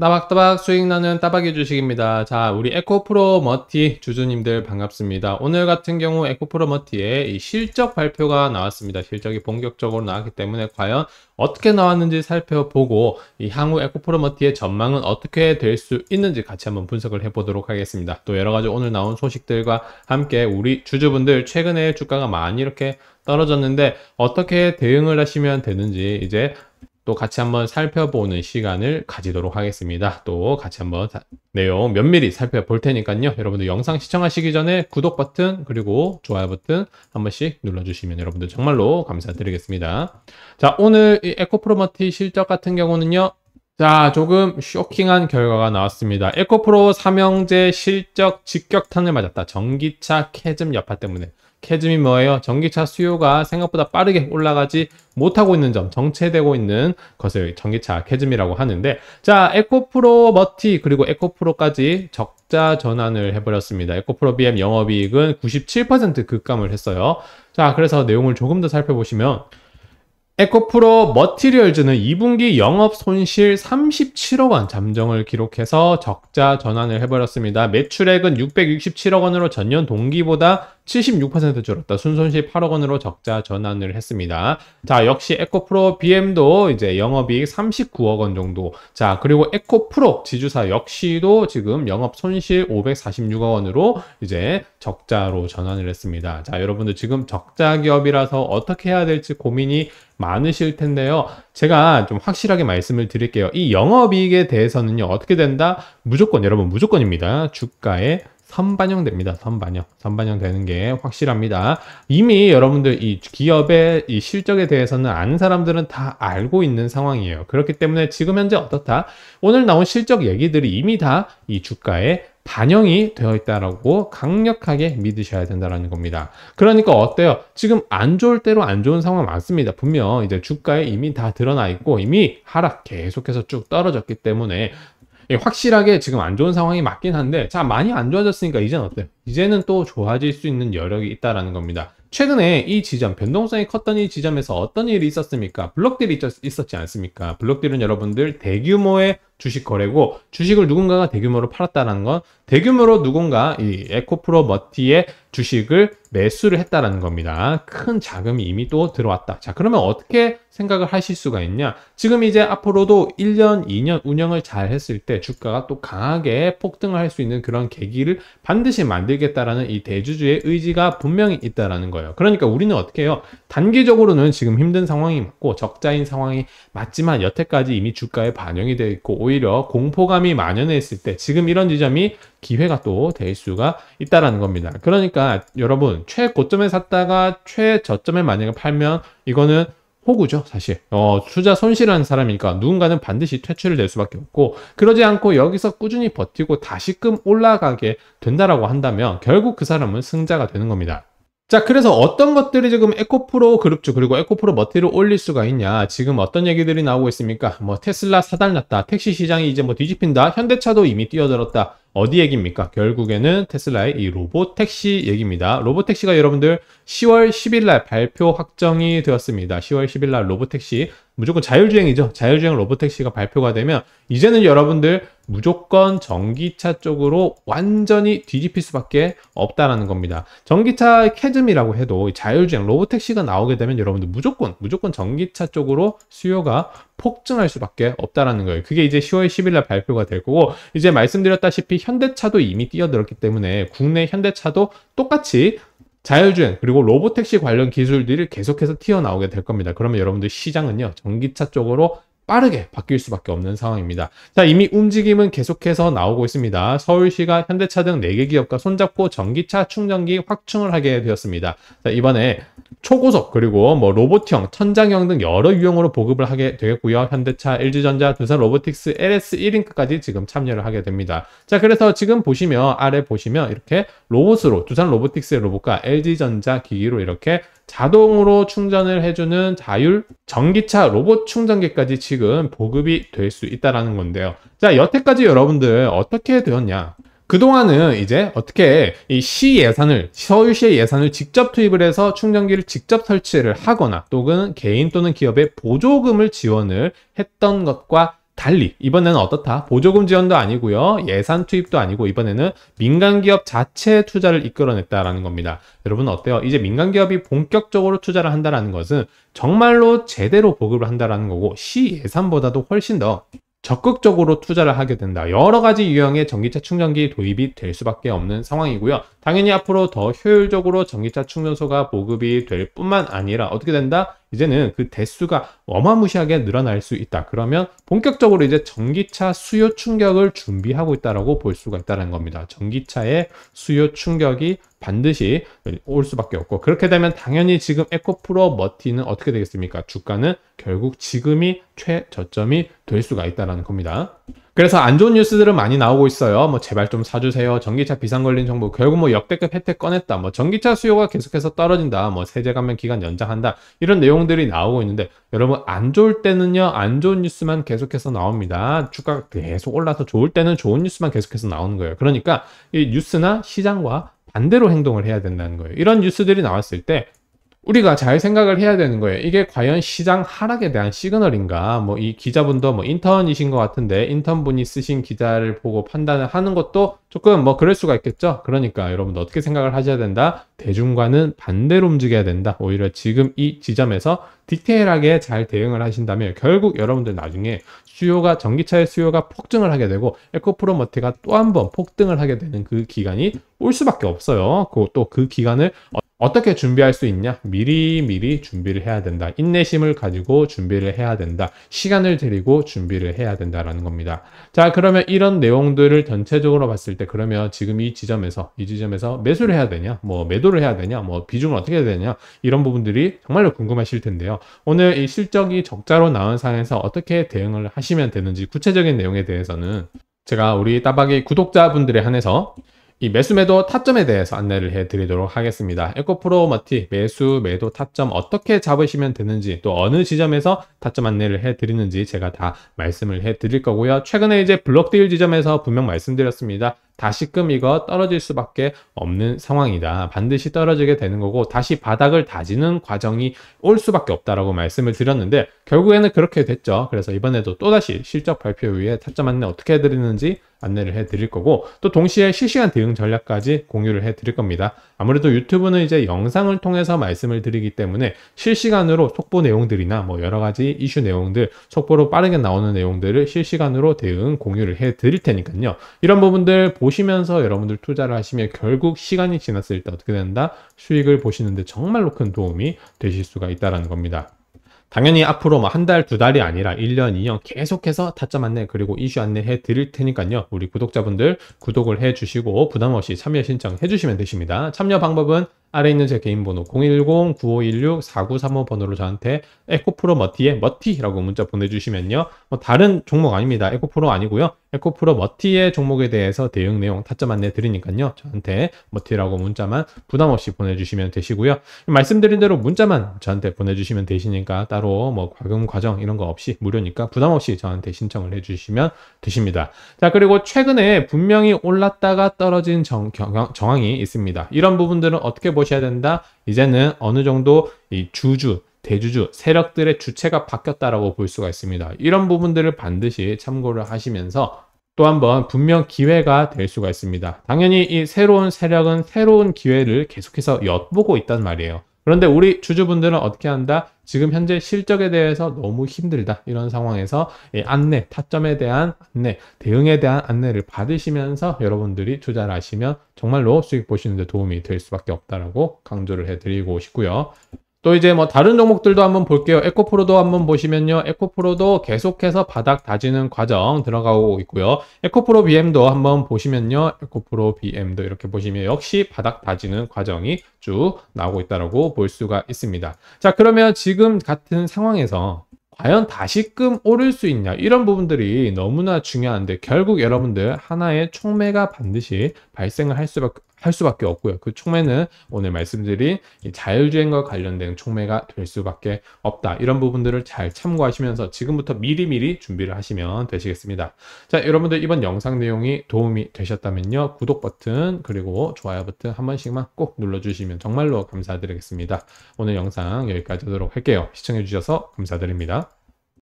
따박따박 수익나는 따박이 주식입니다. 자, 우리 에코프로 머티 주주님들 반갑습니다. 오늘 같은 경우 에코프로 머티의 실적 발표가 나왔습니다. 실적이 본격적으로 나왔기 때문에 과연 어떻게 나왔는지 살펴보고 이 향후 에코프로 머티의 전망은 어떻게 될 수 있는지 같이 한번 분석을 해보도록 하겠습니다. 또 여러가지 오늘 나온 소식들과 함께 우리 주주분들 최근에 주가가 많이 이렇게 떨어졌는데 어떻게 대응을 하시면 되는지 이제 또 같이 한번 살펴보는 시간을 가지도록 하겠습니다. 또 같이 한번 내용 면밀히 살펴볼 테니까요. 여러분들 영상 시청하시기 전에 구독 버튼 그리고 좋아요 버튼 한 번씩 눌러주시면 여러분들 정말로 감사드리겠습니다. 자 오늘 이 에코프로머티 실적 같은 경우는요. 자 조금 쇼킹한 결과가 나왔습니다. 에코프로 삼형제 실적 직격탄을 맞았다. 전기차 캐즘 여파 때문에 캐즘이 뭐예요? 전기차 수요가 생각보다 빠르게 올라가지 못하고 있는 점, 정체되고 있는 것을 전기차 캐즘이라고 하는데 자, 에코프로 머티 그리고 에코프로까지 적자 전환을 해버렸습니다. 에코프로 BM 영업이익은 97% 급감을 했어요. 자, 그래서 내용을 조금 더 살펴보시면 에코프로 머티리얼즈는 2분기 영업 손실 37억 원 잠정을 기록해서 적자 전환을 해버렸습니다. 매출액은 667억 원으로 전년 동기보다 76% 줄었다. 순손실 8억 원으로 적자 전환을 했습니다. 자, 역시 에코프로 BM도 이제 영업이익 39억 원 정도. 자, 그리고 에코프로 지주사 역시도 지금 영업 손실 546억 원으로 이제 적자로 전환을 했습니다. 자, 여러분들 지금 적자 기업이라서 어떻게 해야 될지 고민이 많으실 텐데요. 제가 좀 확실하게 말씀을 드릴게요. 이 영업이익에 대해서는요, 어떻게 된다? 무조건, 여러분, 무조건입니다. 주가에 선반영됩니다. 선반영. 선반영되는 게 확실합니다. 이미 여러분들 이 기업의 이 실적에 대해서는 아는 사람들은 다 알고 있는 상황이에요. 그렇기 때문에 지금 현재 어떻다? 오늘 나온 실적 얘기들이 이미 다 이 주가에 반영이 되어 있다라고 강력하게 믿으셔야 된다라는 겁니다. 그러니까 어때요? 지금 안 좋을 대로 안 좋은 상황 많습니다. 분명 이제 주가에 이미 다 드러나 있고 이미 하락 계속해서 쭉 떨어졌기 때문에 확실하게 지금 안 좋은 상황이 맞긴 한데 자 많이 안 좋아졌으니까 이제는 어때요? 이제는 또 좋아질 수 있는 여력이 있다라는 겁니다. 최근에 이 지점, 변동성이 컸던 이 지점에서 어떤 일이 있었습니까? 블록들이 있었, 있었지 않습니까? 블록들은 여러분들 대규모의 주식 거래고 주식을 누군가가 대규모로 팔았다는 건 대규모로 누군가 이 에코프로 머티의 주식을 매수를 했다는 겁니다. 큰 자금이 이미 또 들어왔다. 자 그러면 어떻게 생각을 하실 수가 있냐? 지금 이제 앞으로도 1년, 2년 운영을 잘 했을 때 주가가 또 강하게 폭등을 할 수 있는 그런 계기를 반드시 만들겠다라는 이 대주주의 의지가 분명히 있다라는 거예요. 그러니까 우리는 어떻게 해요? 단기적으로는 지금 힘든 상황이 맞고 적자인 상황이 맞지만 여태까지 이미 주가에 반영이 되어 있고 오히려 오히려 공포감이 만연했을 때 지금 이런 지점이 기회가 또 될 수가 있다라는 겁니다. 그러니까 여러분 최고점에 샀다가 최저점에 만약에 팔면 이거는 호구죠 사실 어, 투자 손실하는 사람이니까 누군가는 반드시 퇴출을 낼 수밖에 없고 그러지 않고 여기서 꾸준히 버티고 다시금 올라가게 된다라고 한다면 결국 그 사람은 승자가 되는 겁니다 자, 그래서 어떤 것들이 지금 에코프로 그룹주 그리고 에코프로 머티를 올릴 수가 있냐? 지금 어떤 얘기들이 나오고 있습니까? 뭐 테슬라 사달났다. 택시 시장이 이제 뭐 뒤집힌다. 현대차도 이미 뛰어들었다. 어디 얘기입니까? 결국에는 테슬라의 이 로봇 택시 얘기입니다. 로봇 택시가 여러분들 10월 10일 날 발표 확정이 되었습니다. 10월 10일 날 로봇 택시 무조건 자율주행이죠. 자율주행 로보택시가 발표가 되면 이제는 여러분들 무조건 전기차 쪽으로 완전히 뒤집힐 수밖에 없다라는 겁니다. 전기차 캐즘이라고 해도 자율주행 로보택시가 나오게 되면 여러분들 무조건 무조건 전기차 쪽으로 수요가 폭증할 수밖에 없다라는 거예요. 그게 이제 10월 10일 날 발표가 될 거고 이제 말씀드렸다시피 현대차도 이미 뛰어들었기 때문에 국내 현대차도 똑같이 자율주행 그리고 로보택시 관련 기술들이 계속해서 튀어나오게 될 겁니다. 그러면 여러분들 시장은요 전기차 쪽으로 빠르게 바뀔 수밖에 없는 상황입니다. 자, 이미 움직임은 계속해서 나오고 있습니다. 서울시가 현대차 등 4개 기업과 손잡고 전기차 충전기 확충을 하게 되었습니다. 자, 이번에 초고속 그리고 뭐 로봇형, 천장형 등 여러 유형으로 보급을 하게 되겠고요. 현대차, LG전자, 두산 로보틱스, LS 1링크까지 지금 참여를 하게 됩니다. 자, 그래서 지금 보시면 아래 보시면 이렇게 로봇으로 두산 로보틱스의 로봇과 LG전자 기기로 이렇게 자동으로 충전을 해주는 자율 전기차 로봇 충전기까지 지금 보급이 될 수 있다라는 건데요. 자, 여태까지 여러분들 어떻게 되었냐? 그동안은 이제 어떻게 이 시 예산을 서울시의 예산을 직접 투입을 해서 충전기를 직접 설치를 하거나 또는 개인 또는 기업의 보조금을 지원을 했던 것과 달리 이번에는 어떻다? 보조금 지원도 아니고요. 예산 투입도 아니고 이번에는 민간기업 자체 투자를 이끌어냈다라는 겁니다. 여러분 어때요? 이제 민간기업이 본격적으로 투자를 한다라는 것은 정말로 제대로 보급을 한다라는 거고 시 예산보다도 훨씬 더 적극적으로 투자를 하게 된다. 여러 가지 유형의 전기차 충전기 도입이 될 수밖에 없는 상황이고요. 당연히 앞으로 더 효율적으로 전기차 충전소가 보급이 될 뿐만 아니라 어떻게 된다? 이제는 그 대수가 어마무시하게 늘어날 수 있다. 그러면 본격적으로 이제 전기차 수요 충격을 준비하고 있다라고 볼 수가 있다는 겁니다. 전기차의 수요 충격이 반드시 올 수밖에 없고 그렇게 되면 당연히 지금 에코프로 머티는 어떻게 되겠습니까? 주가는 결국 지금이 최저점이 될 수가 있다는 겁니다. 그래서 안 좋은 뉴스들은 많이 나오고 있어요. 뭐 제발 좀 사주세요. 전기차 비상 걸린 정보. 결국 뭐 역대급 혜택 꺼냈다. 뭐 전기차 수요가 계속해서 떨어진다. 뭐 세제 감면 기간 연장한다. 이런 내용들이 나오고 있는데 여러분 안 좋을 때는요. 안 좋은 뉴스만 계속해서 나옵니다. 주가가 계속 올라서 좋을 때는 좋은 뉴스만 계속해서 나오는 거예요. 그러니까 이 뉴스나 시장과 반대로 행동을 해야 된다는 거예요. 이런 뉴스들이 나왔을 때 우리가 잘 생각을 해야 되는 거예요. 이게 과연 시장 하락에 대한 시그널인가? 뭐 이 기자분도 뭐 인턴이신 것 같은데 인턴분이 쓰신 기자를 보고 판단을 하는 것도 조금 뭐 그럴 수가 있겠죠. 그러니까 여러분도 어떻게 생각을 하셔야 된다? 대중과는 반대로 움직여야 된다. 오히려 지금 이 지점에서 디테일하게 잘 대응을 하신다면 결국 여러분들 나중에 수요가 전기차의 수요가 폭증을 하게 되고 에코프로머티가 또 한 번 폭등을 하게 되는 그 기간이 올 수밖에 없어요. 그것도 그 기간을 어떻게 준비할 수 있냐? 미리 미리 준비를 해야 된다. 인내심을 가지고 준비를 해야 된다. 시간을 들이고 준비를 해야 된다라는 겁니다. 자, 그러면 이런 내용들을 전체적으로 봤을 때 그러면 지금 이 지점에서 이 지점에서 매수를 해야 되냐? 뭐 매도를 해야 되냐? 뭐 비중을 어떻게 해야 되냐? 이런 부분들이 정말로 궁금하실 텐데요. 오늘 이 실적이 적자로 나온 상황에서 어떻게 대응을 하시면 되는지 구체적인 내용에 대해서는 제가 우리 따박이 구독자분들에 한해서 이 매수 매도 타점에 대해서 안내를 해드리도록 하겠습니다. 에코프로 머티 매수 매도 타점 어떻게 잡으시면 되는지 또 어느 지점에서 타점 안내를 해드리는지 제가 다 말씀을 해드릴 거고요. 최근에 이제 블록딜 지점에서 분명 말씀드렸습니다. 다시금 이거 떨어질 수밖에 없는 상황이다. 반드시 떨어지게 되는 거고 다시 바닥을 다지는 과정이 올 수밖에 없다라고 말씀을 드렸는데 결국에는 그렇게 됐죠. 그래서 이번에도 또다시 실적 발표 위에 타점 안내 어떻게 해드리는지 안내를 해드릴 거고 또 동시에 실시간 대응 전략까지 공유를 해드릴 겁니다. 아무래도 유튜브는 이제 영상을 통해서 말씀을 드리기 때문에 실시간으로 속보 내용들이나 뭐 여러 가지 이슈 내용들 속보로 빠르게 나오는 내용들을 실시간으로 대응 공유를 해드릴 테니까요. 이런 부분들 보시면서 여러분들 투자를 하시면 결국 시간이 지났을 때 어떻게 된다? 수익을 보시는데 정말로 큰 도움이 되실 수가 있다는 겁니다. 당연히 앞으로 뭐한 달, 두 달이 아니라 1년, 2년 계속해서 타점 안내 그리고 이슈 안내해 드릴 테니까요. 우리 구독자분들 구독을 해 주시고 부담 없이 참여 신청해 주시면 되십니다. 참여 방법은 아래 있는 제 개인 번호 010-9516-4935 번호로 저한테 에코프로 머티에 머티라고 문자 보내주시면요. 뭐 다른 종목 아닙니다. 에코프로 아니고요. 에코프로 머티의 종목에 대해서 대응 내용 타점 안내 드리니까요. 저한테 머티라고 문자만 부담 없이 보내주시면 되시고요. 말씀드린 대로 문자만 저한테 보내주시면 되시니까 따로 뭐 과금 과정 이런 거 없이 무료니까 부담 없이 저한테 신청을 해주시면 되십니다. 자 그리고 최근에 분명히 올랐다가 떨어진 정, 경, 정황이 있습니다. 이런 부분들은 어떻게 보시면 꼬셔야 된다. 이제는 어느 정도 이 주주, 대주주, 세력들의 주체가 바뀌었다라고 볼 수가 있습니다. 이런 부분들을 반드시 참고를 하시면서 또 한번 분명 기회가 될 수가 있습니다. 당연히 이 새로운 세력은 새로운 기회를 계속해서 엿보고 있단 말이에요. 그런데 우리 주주분들은 어떻게 한다? 지금 현재 실적에 대해서 너무 힘들다. 이런 상황에서 안내, 타점에 대한 안내, 대응에 대한 안내를 받으시면서 여러분들이 투자를 하시면 정말로 수익 보시는데 도움이 될 수밖에 없다라고 강조를 해드리고 싶고요. 또 이제 뭐 다른 종목들도 한번 볼게요. 에코프로도 한번 보시면요. 에코프로도 계속해서 바닥 다지는 과정 들어가고 있고요. 에코프로 BM도 한번 보시면요. 에코프로 BM도 이렇게 보시면 역시 바닥 다지는 과정이 쭉 나오고 있다라고 볼 수가 있습니다. 자, 그러면 지금 같은 상황에서 과연 다시금 오를 수 있냐 이런 부분들이 너무나 중요한데 결국 여러분들 하나의 촉매가 반드시 발생을 할 수밖에 할 수밖에 없고요. 그 촉매는 오늘 말씀드린 자율주행과 관련된 촉매가 될 수밖에 없다. 이런 부분들을 잘 참고하시면서 지금부터 미리미리 준비를 하시면 되시겠습니다. 자, 여러분들 이번 영상 내용이 도움이 되셨다면요. 구독 버튼 그리고 좋아요 버튼 한 번씩만 꼭 눌러주시면 정말로 감사드리겠습니다. 오늘 영상 여기까지 하도록 할게요. 시청해주셔서 감사드립니다.